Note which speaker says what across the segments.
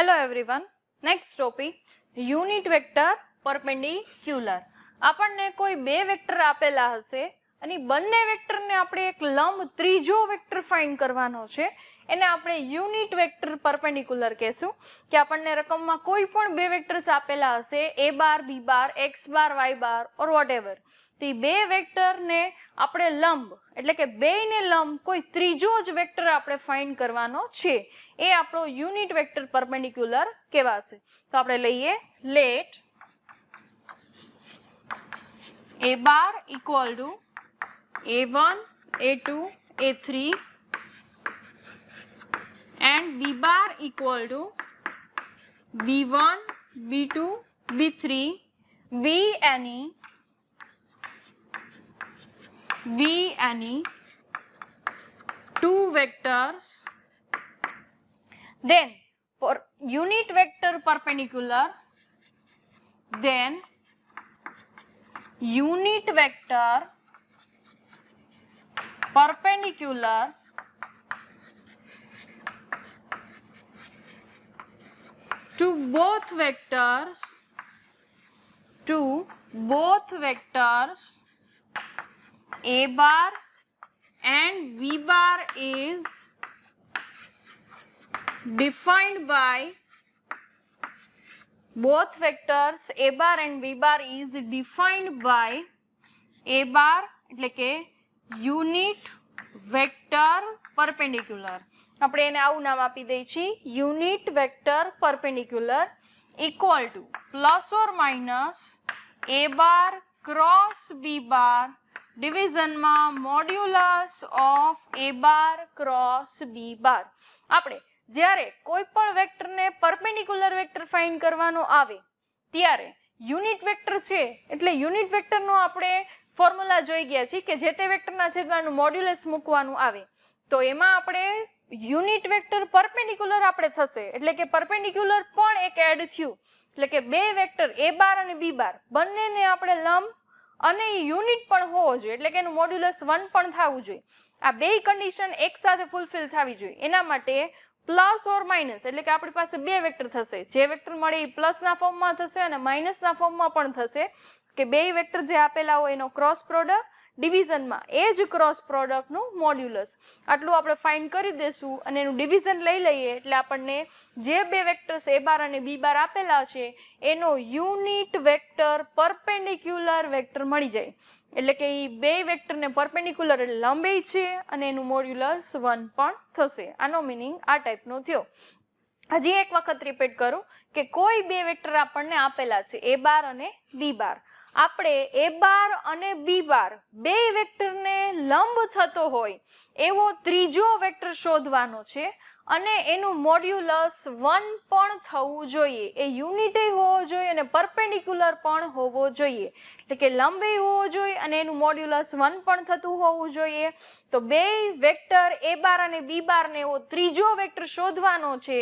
Speaker 1: Hello everyone next topic unit vector perpendicular આપણને કોઈ બે વેક્ટર આપેલા હશે અને બંને વેક્ટરને આપણે એક લંબ ત્રીજો વેક્ટર ફાઇન્ડ કરવાનો છે એને આપણે યુનિટ વેક્ટર પરપેન્ડિક્યુલર કહેશું કે આપણને રકમમાં કોઈ પણ બે વેક્ટર્સ આપેલા હશે a bar b bar x bar y bar or whatever તો એ બે વેક્ટરને આપણે લંબ એટલે કે બે ને લંબ કોઈ ત્રીજો જ વેક્ટર આપણે ફાઇન્ડ કરવાનો છે એ આપણો યુનિટ વેક્ટર પરપેન્ડિક્યુલર કહેવાશે તો આપણે લઈએ let a bar equal to a one a two a three and V bar equal to V1, V2, V3, v any, two vectors. Then for unit vector perpendicular, then unit vector perpendicular to both vectors to both vectors a bar and v bar is defined by both vectors a bar and v bar is defined by a bar like a unit vector perpendicular આપણે એને આવું નામ આપી દઈએ છીએ unit vector perpendicular equal to plus or minus a bar cross b bar ડિવિઝનમાં modulus of a bar cross b bar આપણે જ્યારે કોઈ પણ વેક્ટરને પરપેન્ડિક્યુલર વેક્ટર ફાઇન કરવાનો આવે ત્યારે યુનિટ વેક્ટર છે એટલે યુનિટ વેક્ટરનો આપણે ફોર્મ્યુલા જોઈ ગયા છીએ કે જે તે વેક્ટરના છેદવાનું મોડ્યુલસ મૂકવાનું આવે તો એમાં આપણે યુનિટ વેક્ટર પરપેન્ડિક્યુલર આપણે થશે એટલે કે પરપેન્ડિક્યુલર પણ એક એડ થયું એટલે કે બે વેક્ટર એ બાર અને બી બાર બંનેને આપણે લંબ અને યુનિટ પણ હોવો જોઈએ એટલે કે એનું મોડ્યુલસ વન પણ થવું જોઈએ આ બે કન્ડિશન એકસાથે ફૂલફિલ થવી જોઈએ એના માટે પ્લસ ઓર માઇનસ એટલે કે આપણી પાસે બે વેક્ટર થશે જે વેક્ટર મળે એ પ્લસના ફોર્મમાં થશે અને માઇનસના ફોર્મમાં પણ થશે કે બે વેક્ટર જે આપેલા હોય એનો ક્રોસ પ્રોડક્ટ ડિવિઝનમાં એ જ ક્રોસ પ્રોડક્ટનું મોડ્યુલસ આટલું આપણે ફાઇન્ડ કરી દઈશું અને એનું ડિવિઝન લઈ લઈએ એટલે આપણને જે બે વેક્ટર્સ એ બાર અને બી બાર આપેલા છે એનો યુનિટ વેક્ટર પરપેન્ડિક્યુલર વેક્ટર મળી જાય એટલે કે એ બે વેક્ટરને પરપેન્ડિક્યુલર એટલે લંબાઈ છે અને એનું મોડ્યુલસ વન પણ થશે આનો મિનિંગ આ ટાઈપનો થયો હજી એક વખત રિપીટ કરું કે કોઈ બે વેક્ટર આપણને આપેલા છે એ બાર અને બી બાર આપણે એ બાર અને બી બાર બે વેક્ટરને લંબ થતો હોય એવો ત્રીજો વેક્ટર શોધવાનો છે અને એનું મોડ્યુલસ વન પણ થવું જોઈએ એ યુનિટી હોવો જોઈએ અને પરપેન્ડિક્યુલર પણ હોવો જોઈએ એટલે કે લંબી હોવો જોઈએ અને એનું મોડ્યુલસ વન પણ થતું હોવું જોઈએ તો બે વેક્ટર એ બાર અને બી બારને એવો ત્રીજો વેક્ટર શોધવાનો છે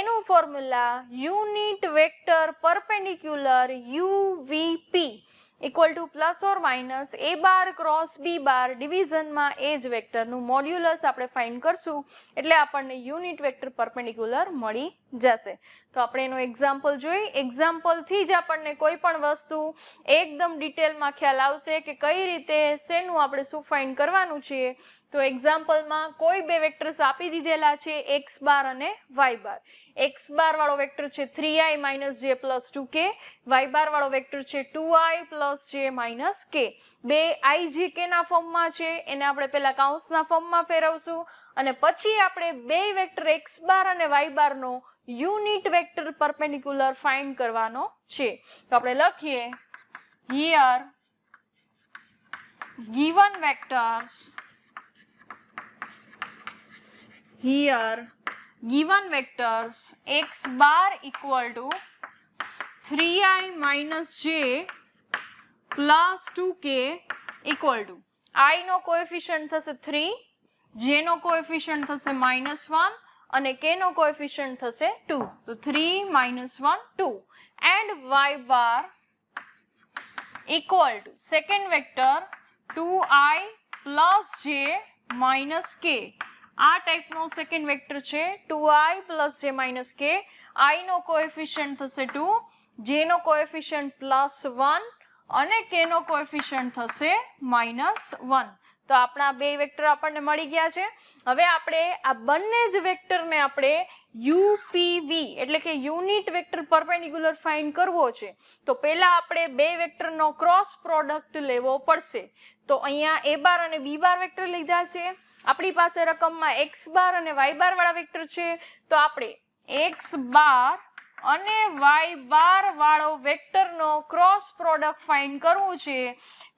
Speaker 1: એનું formula unit vector perpendicular UVP equal to plus or minus a bar cross b bar ડિવિઝનમાં એ જ વેક્ટરનું મોડ્યુલસ આપણે ફાઇન્ડ કરશું એટલે આપણને યુનિટ વેક્ટર પરપેન્ડિક્યુલર મળી જશે તો આપણે એનું એક્ઝામ્પલ જોઈ એક્ઝામ્પલથી જ આપણને કોઈ પણ વસ્તુ એકદમ ડિટેલમાં ખ્યાલ આવશે કે કઈ રીતે શેનું આપણે શું ફાઇન્ડ કરવાનું છે તો એક્ઝામ્પલમાં કોઈ બે વેક્ટર્સ આપી દીધેલા છે એક્સ બાર અને વાય બાર એક્સ બાર વાળો વેક્ટર છે three i minus j plus two k y bar વાળો વેક્ટર છે two i plus j minus k બે આઈ જે કેના ફોર્મમાં છે એને આપણે પહેલા કાઉન્સના ફોર્મમાં ફેરવશું અને પછી આપણે બે વેક્ટર એક્સ બાર અને વાય બારનો યુનિટ વેક્ટર પરપેન્ડિક્યુલર ફાઇન્ડ કરવાનો છે તો આપણે લખીએ here given vectors here given vectors x bar equal to 3i minus j plus 2k equal to i નો કોએફિશિયન્ટ થશે 3 j નો કોએફિશિયન્ટ થશે minus 1 અને k નો કોએફિશિયન્ટ થશે 2 તો 3 minus 1 2 and y bar equal to second vector 2i plus j minus k આ ટાઈપનો second vector છે two i plus j minus k આઈનો કોએફિશિયન્ટ થશે ટુ જેનો કોએફિશિયન્ટ પ્લસ વન અને કેનો કોએફિશિયન્ટ થશે માઇનસ વન તો આપણા બે વેક્ટર આપણને મળી ગયા છે હવે આપણે આ બંને જ વેક્ટરને આપણે યુપીવી એટલે કે યુનિટ વેક્ટર પરપેન્ડિક્યુલર ફાઇન કરવો છે તો પહેલાં આપણે બે વેક્ટરનો ક્રોસ પ્રોડક્ટ લેવો પડશે તો અહીંયા એ બાર અને બી બાર વેક્ટર લીધા છે આપણી પાસે રકમમાં એક્સ બાર અને વાય બાર વાળા વેક્ટર છે તો આપણે એક્સ બાર અને વાય બાર વાળો વેક્ટરનો ક્રોસ પ્રોડક્ટ ફાઇન્ડ કરવું છે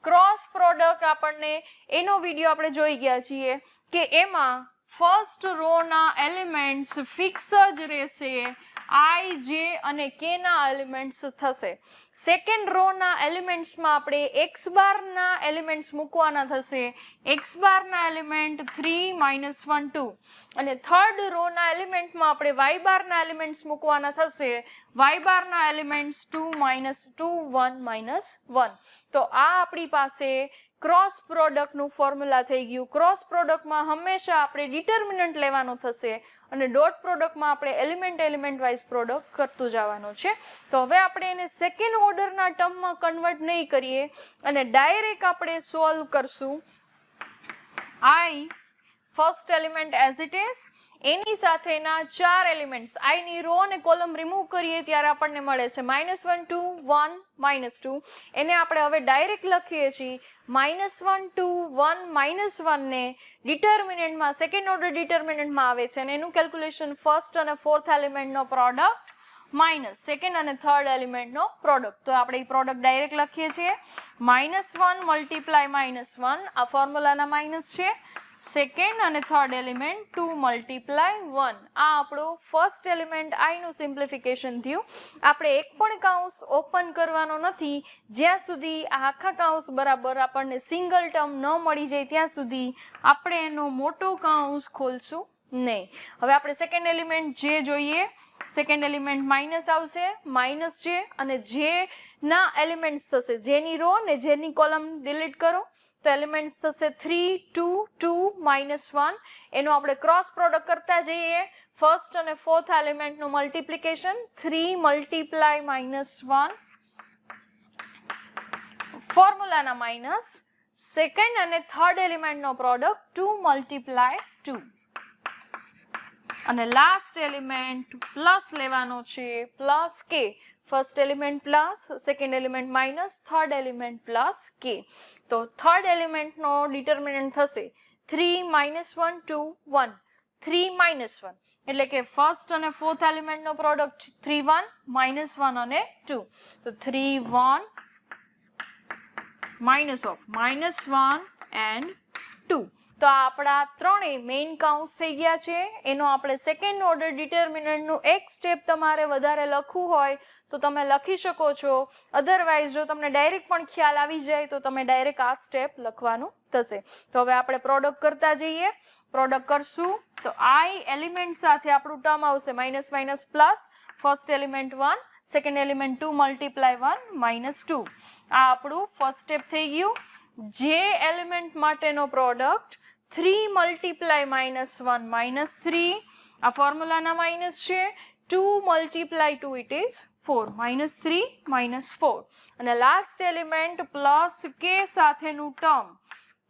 Speaker 1: ક્રોસ પ્રોડક્ટ આપણને એનો વિડીયો આપણે જોઈ ગયા છીએ કે એમાં ફર્સ્ટ રોના એલિમેન્ટ્સ ફિક્સ જ રહેશે આઈ જે અને કે ના એલિમેન્ટ્સ થશે સેકન્ડ રોના એલિમેન્ટ્સમાં આપણે એક્સ બારના એલિમેન્ટ્સ મૂકવાના થશે એક્સ બારના element three minus one two અને થર્ડ રોના એલિમેન્ટમાં આપણે વાય બારના એલિમેન્ટ્સ મૂકવાના થશે વાય બારના એલિમેન્ટ્સ two minus two one minus one તો આ આપણી પાસે ક્રોસ પ્રોડક્ટનું ફોર્મ્યુલા થઈ ગયું ક્રોસ પ્રોડક્ટમાં હંમેશા આપણે ડિટર્મિનન્ટ લેવાનું થશે અને ડોટ પ્રોડક્ટમાં આપણે એલિમેન્ટ એલિમેન્ટ વાઇઝ પ્રોડક્ટ કરતું જવાનું છે તો હવે આપણે એને સેકન્ડ ઓર્ડરના ટર્મમાં કન્વર્ટ નહીં કરીએ અને ડાયરેક્ટ આપણે સોલ્વ કરશું i first element as it is એની સાથેના ચાર એલિમેન્ટ્સ આઈની રો અને કોલમ રિમૂવ કરીએ ત્યારે આપણને મળે છે minus one two one minus two એને આપણે હવે ડાયરેક્ટ લખીએ છીએ minus one two one minus વનને ડિટર્મિનન્ટમાં સેકન્ડ ઓર્ડર ડિટર્મિનન્ટમાં આવે છે અને એનું કેલ્ક્યુલેશન ફર્સ્ટ અને ફોર્થ એલિમેન્ટનો પ્રોડક્ટ માઇનસ સેકન્ડ અને થર્ડ એલિમેન્ટનો પ્રોડક્ટ તો આપણે એ પ્રોડક્ટ ડાયરેક્ટ લખીએ છીએ minus one multiply minus one આ ફોર્મ્યુલાના માઇનસ છે સેકન્ડ અને third element two multiply one આ આપણો ફર્સ્ટ એલિમેન્ટ આઈનું સિમ્પ્લિફિકેશન થયું આપણે એક પણ કાઉન્સ ઓપન કરવાનો નથી જ્યાં સુધી આ આખા કાઉન્સ બરાબર આપણને સિંગલ ટર્મ ન મળી જાય ત્યાં સુધી આપણે એનો મોટો કાઉન્સ ખોલશું નહીં હવે આપણે સેકન્ડ એલિમેન્ટ જે જોઈએ સેકન્ડ એલિમેન્ટ માઇનસ આવશે માઇનસ જે અને જેના એલિમેન્ટ્સ થશે જેની રો ને જેની કોલમ ડિલીટ કરો તો એલિમેન્ટ્સ થશે three two two minus one એનું આપણે ક્રોસ પ્રોડક્ટ કરતા જઈએ ફર્સ્ટ અને ફોર્થ એલિમેન્ટનું multiplication three multiply minus one ફોર્મ્યુલાના માઇનસ સેકન્ડ અને થર્ડ એલિમેન્ટનો પ્રોડક્ટ ટુ મલ્ટીપ્લાય ટુ અને લાસ્ટ એલિમેન્ટ પ્લસ લેવાનો છે plus k first element plus second element minus third element plus k તો થર્ડ એલિમેન્ટનો ડિટર્મિનન્ટ થશે three minus one two one three minus one એટલે કે ફર્સ્ટ અને ફોર્થ એલિમેન્ટનો product three one minus one અને ટુ તો three one minus of minus one and two તો આપણા ત્રણેય મેઇન કાઉન્ટ્સ થઈ ગયા છે એનો આપણે સેકન્ડ ઓર્ડર ડિટર્મિનન્ટનું એક સ્ટેપ તમારે વધારે લખવું હોય તો તમે લખી શકો છો અધરવાઇઝ જો તમને ડાયરેક્ટ પણ ખ્યાલ આવી જાય તો તમે ડાયરેક્ટ આ સ્ટેપ લખવાનું થશે તો હવે આપણે પ્રોડક્ટ કરતા જઈએ પ્રોડક્ટ કરશું તો આઈ એલિમેન્ટ સાથે આપણું ટર્મ આવશે minus minus plus first element one second element two multiply one minus two આ આપણું ફર્સ્ટ સ્ટેપ થઈ ગયું જે એલિમેન્ટ માટેનો product three multiply minus one minus three આ ફોર્મ્યુલાના માઇનસ છે two multiply two it is four minus three minus four અને લાસ્ટ એલિમેન્ટ પ્લસ કે સાથેનું ટર્મ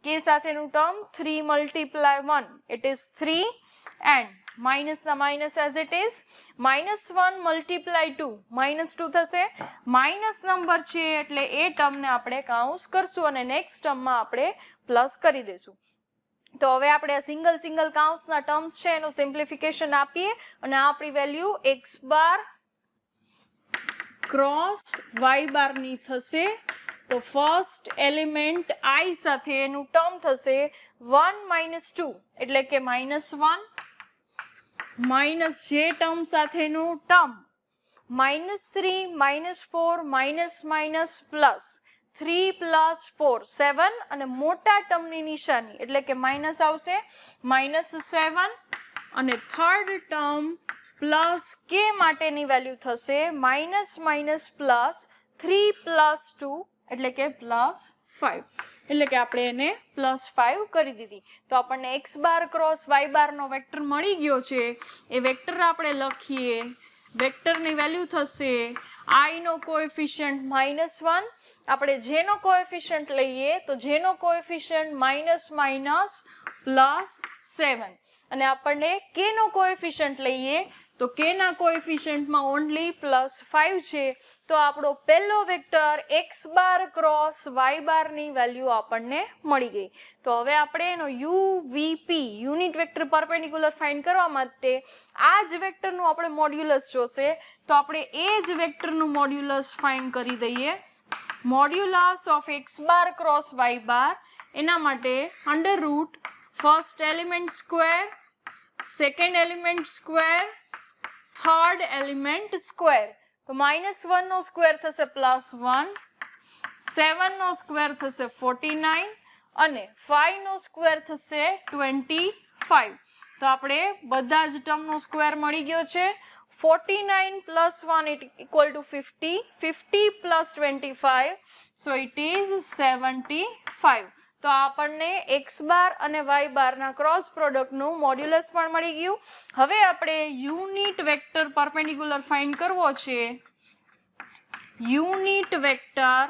Speaker 1: કે સાથેનું term three multiply one it is three and minus ના minus as it is minus one multiply two minus two થશે minus number છે એટલે એ ટર્મને આપણે કાઉન્સ કરશું અને નેક્સ્ટ ટર્મમાં આપણે પ્લસ કરી દઈશું તો હવે આપણે આ સિંગલ સિંગલ કાઉન્સના ટર્મ્સ છે એનું સિમ્પ્લિફિકેશન આપીએ અને આપણી value x bar cross y બારની થશે તો ફર્સ્ટ એલિમેન્ટ આઈ સાથે એનું ટર્મ થશે વન માઇનસ ટુ એટલે કે minus one minus j term સાથેનું term minus three minus four minus minus plus three plus four seven અને મોટા ટર્મની નિશાની એટલે કે માઇનસ આવશે માઇનસ સેવન અને થર્ડ ટર્મ પ્લસ કે માટેની વેલ્યુ થશે minus minus plus three plus two એટલે કે પ્લસ ફાઇવ એટલે કે આપણે એને પ્લસ ફાઇવ કરી દીધી તો આપણને એક્સ બાર ક્રોસ વાય બારનો વેક્ટર મળી ગયો છે એ વેક્ટર આપણે લખીએ વેક્ટરની વેલ્યુ થશે આઈનો કોએફિશિયન્ટ માઇનસ વન આપણે જેનો કોએફિશિયન્ટ લઈએ તો જેનો coefficient minus minus plus seven અને આપણને કેનો કોએફિશિયન્ટ લઈએ તો કેના કોએફિશિયન્ટમાં ઓન્લી પ્લસ ફાઇવ છે તો આપણો પહેલો vector x bar cross y બારની વેલ્યુ આપણને મળી ગઈ તો હવે આપણે એનો U VP unit vector perpendicular find કરવા માટે આ જ વેક્ટરનું આપણે મોડ્યુલસ જોશે તો આપણે એ જ વેક્ટરનું મોડ્યુલસ ફાઇન્ડ કરી દઈએ modulus of x bar cross y bar એના માટે under root first element square second element square third element square તો માઇનસ વનનો સ્કવેર થશે પ્લસ વન સેવનનો સ્ક્વેર થશે ફોર્ટી નાઇન અને ફાઈવનો સ્કવેર થશે ટ્વેન્ટી ફાઈવ તો આપણે બધા જ ટર્મનો સ્કવેર મળી ગયો છે forty nine plus one it equal to fifty fifty plus twenty five so it is seventy five તો આપણને એક્સ બાર અને વાય બારના ક્રોસ પ્રોડક્ટનું મોડ્યુલસ પણ મળી ગયું હવે આપણે યુનિટ વેક્ટર પરપેન્ડિક્યુલર ફાઇન્ડ કરવો છે unit vector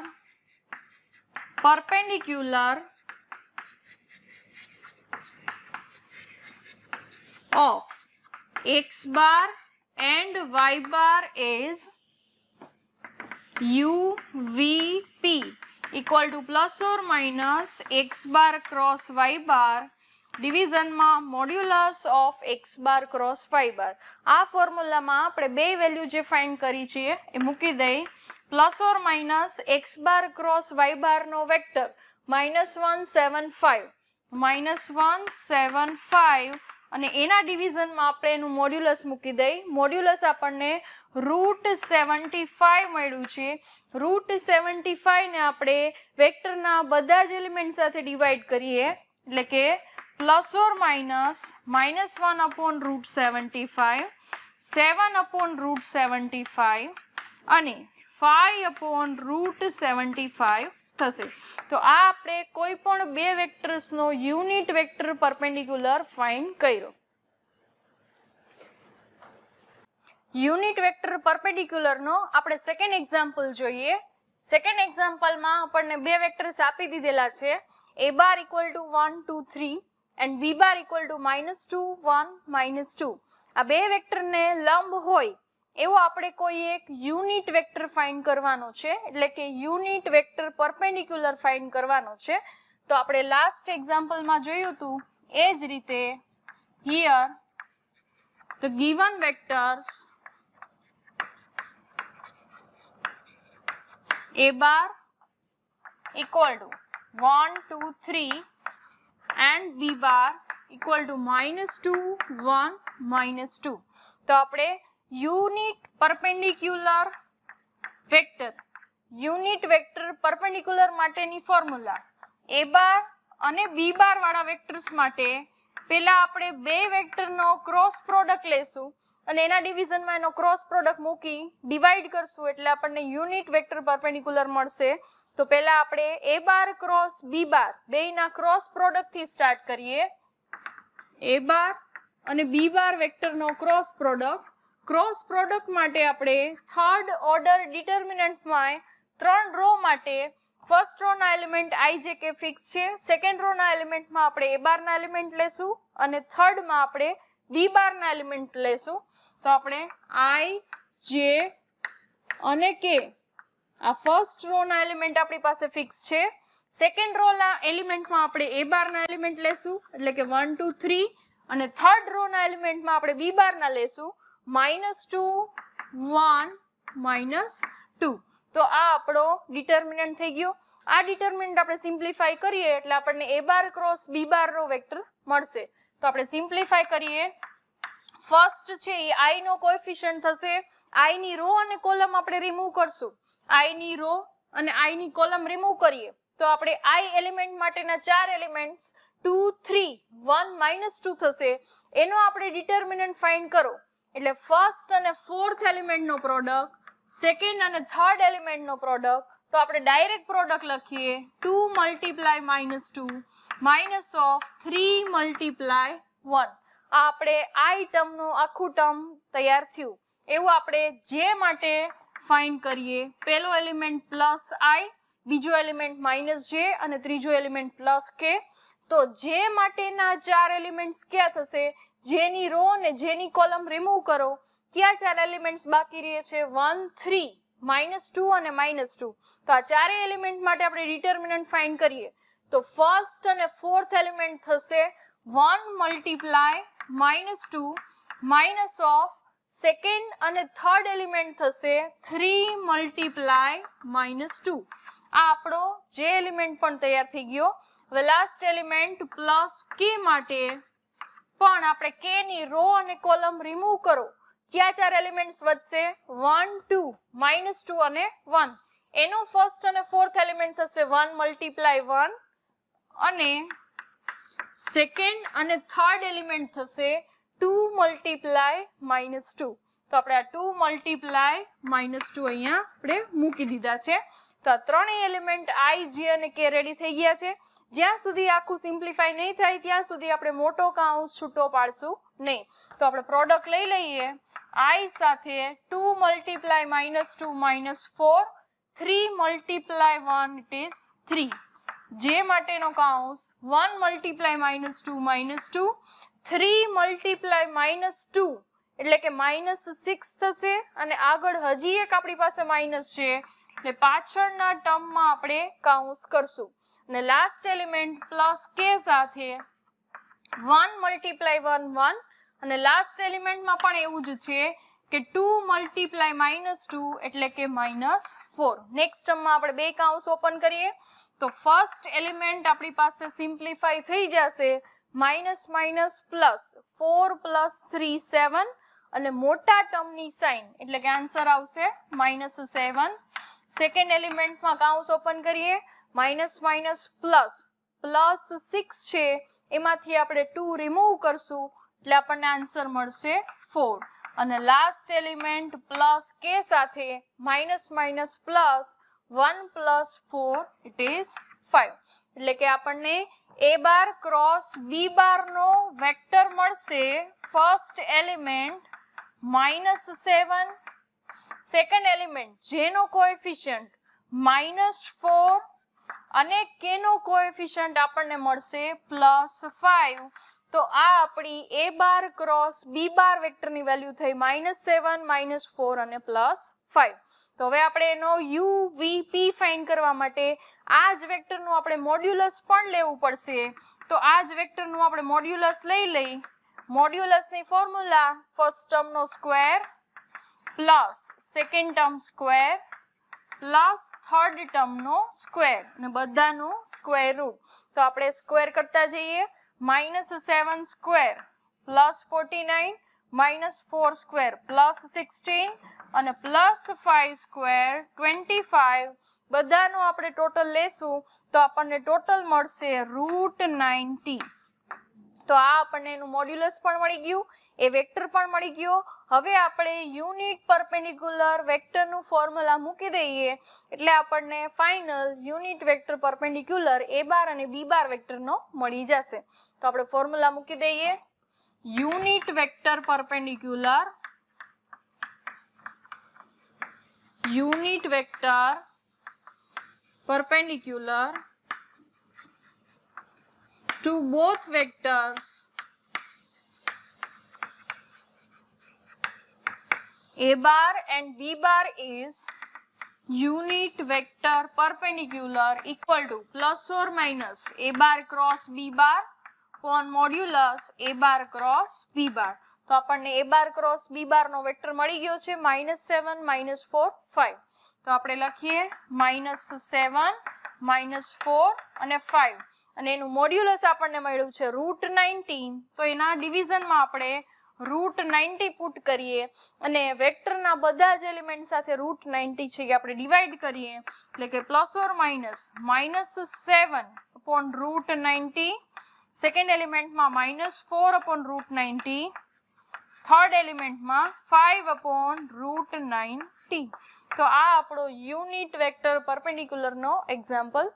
Speaker 1: perpendicular of x bar and y bar is U V P equal to plus or minus x bar cross y bar ડિવિઝનમાં modulus of x bar cross y bar આ ફોર્મ્યુલામાં આપણે બે value જે find કરી છીએ એ મૂકી દઈ plus or minus x bar cross y બારનો vector minus one seven five minus one seven five અને એના ડિવિઝનમાં આપણે એનું મોડ્યુલસ મૂકી દઈ મોડ્યુલસ આપણને રૂટ સેવન્ટી ફાઈવ મળ્યું છે રૂટ સેવન્ટી ફાઈવને આપણે વેક્ટરના બધા જ એલિમેન્ટ સાથે ડિવાઈડ કરીએ એટલે કે plus or minus minus one upon root seventy five seven upon root seventy five અને five upon root seventy five થશે તો આ આપણે કોઈ પણ બે વેક્ટર્સનો યુનિટ વેક્ટર પરપેન્ડિક્યુલર ફાઇન્ડ કર્યો યુનિટ વેક્ટર પરપેડિક્યુલરનો આપણે સેકન્ડ એક્ઝામ્પલ જોઈએ સેકન્ડ એક્ઝામ્પલમાં આપણને બે વેક્ટર્સ આપી દીધેલા છે a bar equal to one two three and b bar equal to minus two one minus two આ બે વેક્ટરને લંબ હોય એવો આપણે કોઈ એક યુનિટ વેક્ટર ફાઇન્ડ કરવાનો છે એટલે કે યુનિટ વેક્ટર પરપેન્ડિક્યુલર ફાઇન્ડ કરવાનો છે તો આપણે લાસ્ટ એક્ઝામ્પલમાં જોયું હતું એ જ રીતે here the given vectors A bar equal to 1, 2, 3 and B bar equal to minus 2, 1, minus 2. તો આપણે unit perpendicular vector unit vector perpendicular માટેની ફોર્મ્યુલા A બાર અને બી બાર વાળા વેક્ટર્સ માટે પહેલા આપણે બે વેક્ટરનો ક્રોસ પ્રોડક્ટ લેશું અને એના ડિવિઝનમાં એનો ક્રોસ પ્રોડક્ટ મૂકી ડિવાઈડ કરશું એટલે આપણને યુનિટ વેક્ટર પરપેન્ડિક્યુલર મળશે તો પહેલા આપણે a bar cross b bar બેયના ક્રોસ પ્રોડક્ટથી સ્ટાર્ટ કરીએ એ બાર અને બી બાર વેક્ટરનો ક્રોસ પ્રોડક્ટ ક્રોસ પ્રોડક્ટ માટે આપણે થર્ડ ઓર્ડર ડિટર્મિનન્ટમાં ત્રણ રો માટે ફર્સ્ટ રોના એલિમેન્ટ આઈ જે કે ફિક્સ છે સેકન્ડ રોના એલિમેન્ટમાં આપણે એ બારના એલિમેન્ટ લેશું અને થર્ડમાં આપણે ડી બારના એલિમેન્ટ લેશું તો આપણે આઈ જે અને કે આ ફર્સ્ટ રોના એલિમેન્ટ આપણી પાસે ફિક્સ છે સેકન્ડ રોના એલિમેન્ટમાં આપણે એ બારના એલિમેન્ટ લેશું એટલે કે વન ટુ થ્રી અને થર્ડ રોના એલિમેન્ટમાં આપણે બી બારના લેશું minus two one minus two તો આ આપણો ડિટર્મિનન્ટ થઈ ગયો આ ડિટર્મિનન્ટ આપણે સિમ્પ્લિફાઈ કરીએ એટલે આપણને એ બાર ક્રોસ બી બાર બારનો વેક્ટર મળશે તો આપણે સિમ્પ્લિફાય કરીએ ફર્સ્ટ છે એ આઈનો કોએફિશિયન્ટ થશે આઈની રો અને કોલમ આપણે રિમૂવ કરશું આઈની રો અને આઈની કોલમ રિમૂવ કરીએ તો આપણે આઈ એલિમેન્ટ માટેના ચાર elements two three one minus two થશે એનો આપણે ડિટર્મિનન્ટ ફાઇન્ડ કરો એટલે ફર્સ્ટ અને ફોર્થ એલિમેન્ટનો પ્રોડક્ટ સેકન્ડ અને થર્ડ એલિમેન્ટનો પ્રોડક્ટ તો આપણે ડાયરેક્ટ પ્રોડક્ટ લખીએ two multiply minus two minus of three multiply one આ આપણે આ આઈટમનું આખું ટર્મ તૈયાર થયું એવું આપણે જે માટે ફાઇન કરીએ પહેલો એલિમેન્ટ પ્લસ આઈ બીજો એલિમેન્ટ માઇનસ જે અને ત્રીજો એલિમેન્ટ પ્લસ કે તો જે માટેના ચાર એલિમેન્ટ્સ ક્યાં થશે જેની રો ને જેની કોલમ રિમૂવ કરો ક્યાં ચાર એલિમેન્ટ્સ બાકી રહે છે વન થ્રી માઇનસ ટુ અને માઇનસ ટુ તો આ ચારે એલિમેન્ટ માટે આપણે ડિટર્મિનન્ટ ફાઇન્ડ કરીએ તો ફર્સ્ટ અને ફોર્થ એલિમેન્ટ થશે one multiply minus two minus of second અને થર્ડ એલિમેન્ટ થશે થ્રી મલ્ટીપ્લાય માઇનસ ટુ આ આપણો જે એલિમેન્ટ પણ તૈયાર થઈ ગયો હવે લાસ્ટ એલિમેન્ટ પ્લસ કે માટે પણ આપણે કે ની રો અને કોલમ રિમૂવ કરો કયા ચાર એલિમેન્ટ્સ વધશે વન ટુ માઇનસ ટુ અને વન એનો ફર્સ્ટ અને ફોર્થ એલિમેન્ટ થશે વન મલ્ટીપ્લાય વન અને સેકન્ડ અને થર્ડ એલિમેન્ટ થશે ટુ મલ્ટીપ્લાય માઇનસ ટુ તો આપણે આ ટુ મલ્ટીપ્લાય માઇનસ ટુ અહીંયા આપણે મૂકી દીધા છે તો આ ત્રણેય એલિમેન્ટ આઈ જે અને કે રેડી થઈ ગયા છે જ્યાં સુધી આખું સિમ્પ્લિફાય નહીં થાય ત્યાં સુધી આપણે મોટો કાઉન્સ છૂટો પાડશું નહીં તો આપણે પ્રોડક્ટ લઈ લઈએ આઈ સાથે two multiply minus two minus four three multiply one it is three જે માટેનો કાઉન્સ one multiply minus two minus two three multiply minus two એટલે કે માઇનસ સિક્સ થશે અને આગળ હજી એક આપણી પાસે માઇનસ છે એટલે પાછળના ટર્મમાં આપણે કાઉન્સ કરશું અને લાસ્ટ એલિમેન્ટ પ્લસ કે સાથે વન મલ્ટીપ્લાય વન વન અને લાસ્ટ એલિમેન્ટમાં પણ એવું જ છે કે ટુ મલ્ટીપ્લાય માઇનસ ટુ એટલે કે માઇનસ ફોર નેક્સ્ટ ટર્મમાં આપણે બે કાઉન્સ ઓપન કરીએ તો ફર્સ્ટ એલિમેન્ટ આપણી પાસે સિમ્પ્લિફાય થઈ જશે minus minus plus four plus three seven અને મોટા ટર્મની સાઇન એટલે કે આન્સર આવશે માઇનસ સેવન સેકન્ડ એલિમેન્ટમાં કાઉન્સ ઓપન કરીએ minus minus plus plus six છે એમાંથી આપણે ટુ રિમૂવ કરશું એટલે આપણને આન્સર મળશે ફોર અને લાસ્ટ એલિમેન્ટ પ્લસ કે સાથે minus minus plus one plus four it is five એટલે કે આપણને એ બાર ક્રોસ બી બારનો વેક્ટર મળશે first element minus seven second element જેનો કોએફિશિયન્ટ માઇનસ ફોર અને કેનો કોએફિશિયન્ટ આપણને મળશે પ્લસ ફાઇવ તો આ આપણી એ બાર ક્રોસ બી બાર વેક્ટરની વેલ્યુ થઈ માઇનસ સેવન માઇનસ ફોર અને પ્લસ ફાઇવ તો હવે આપણે એનો યુ વી પી ફાઇન્ડ કરવા માટે આ જ વેક્ટરનું આપણે મોડ્યુલસ પણ લેવું પડશે તો આ જ વેક્ટરનું આપણે મોડ્યુલસ લઈ લઈએ મોડ્યુલસની ફોર્મ્યુલા ફર્સ્ટ ટર્મનો square plus second term square plus third ટર્મનો સ્ક્વેર અને બધાનું સ્ક્વેર રૂટ તો આપણે સ્ક્વેર કરતા જઈએ minus seven square plus forty nine minus four square plus sixteen અને plus five square twenty five બધાનું આપણે ટોટલ લેશું તો આપણને ટોટલ મળશે રૂટ નાઇન્ટી તો આ આપણને એનું મોડ્યુલસ પણ મળી ગયું એ વેક્ટર પણ મળી ગયો હવે આપણે યુનિટ પરપેન્ડિક્યુલર વેક્ટરનું ફોર્મ્યુલા મૂકી દઈએ એટલે આપણને final unit vector perpendicular a bar અને બી બાર વેક્ટરનો મળી જશે તો આપણે ફોર્મ્યુલા મૂકી દઈએ unit vector perpendicular unit vector perpendicular to both vectors a bar and b bar is unit vector perpendicular equal to plus or minus a bar cross b bar on modulus a bar cross b bar So, આપણને a bar cross b bar નો vector મળી ગયો છે minus seven minus four five. Four five તો આપણે લખીએ minus seven અને એનું મોડ્યુલસ આપણને મળ્યું છે રૂટ નાઇન્ટીન તો એના ડિવિઝનમાં આપણે રૂટ નાઇન્ટી પુટ કરીએ અને વેક્ટરના બધા જ એલિમેન્ટ સાથે રૂટ નાઇન્ટી છે કે આપણે ડિવાઈડ કરીએ એટલે કે plus or minus minus seven upon root ninety second એલિમેન્ટમાં minus four upon root ninety third એલિમેન્ટમાં ફાઇવ અપોન રૂટ નાઇન્ટી તો આ આપણો યુનિટ વેક્ટર પરપેન્ડિક્યુલરનો એક્ઝામ્પલ